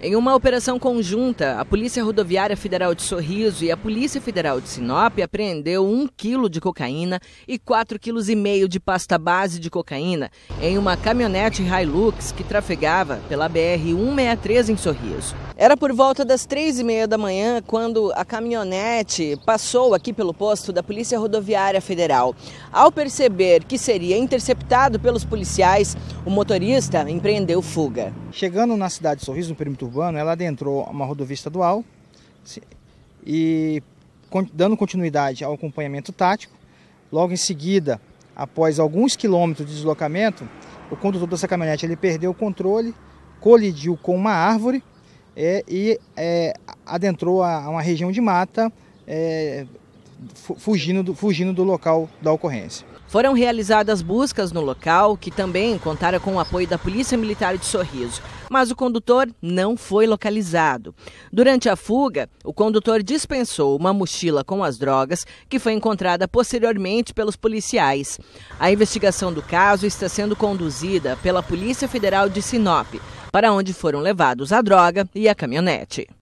Em uma operação conjunta, a Polícia Rodoviária Federal de Sorriso e a Polícia Federal de Sinop apreendeu um quilo de cocaína e e kg de pasta base de cocaína em uma caminhonete Hilux que trafegava pela BR-163 em Sorriso. Era por volta das três e meia da manhã quando a caminhonete passou aqui pelo posto da Polícia Rodoviária Federal. Ao perceber que seria interceptado pelos policiais, o motorista empreendeu fuga. Chegando na cidade de Sorriso, no perímetro urbano, ela adentrou uma rodovia estadual e dando continuidade ao acompanhamento tático. Logo em seguida, após alguns quilômetros de deslocamento, o condutor dessa caminhonete ele perdeu o controle, colidiu com uma árvore é, e é, adentrou a, uma região de mata, é, fugindo, do, fugindo do local da ocorrência. Foram realizadas buscas no local, que também contaram com o apoio da Polícia Militar de Sorriso, mas o condutor não foi localizado. Durante a fuga, o condutor dispensou uma mochila com as drogas, que foi encontrada posteriormente pelos policiais. A investigação do caso está sendo conduzida pela Polícia Federal de Sinop, para onde foram levados a droga e a caminhonete.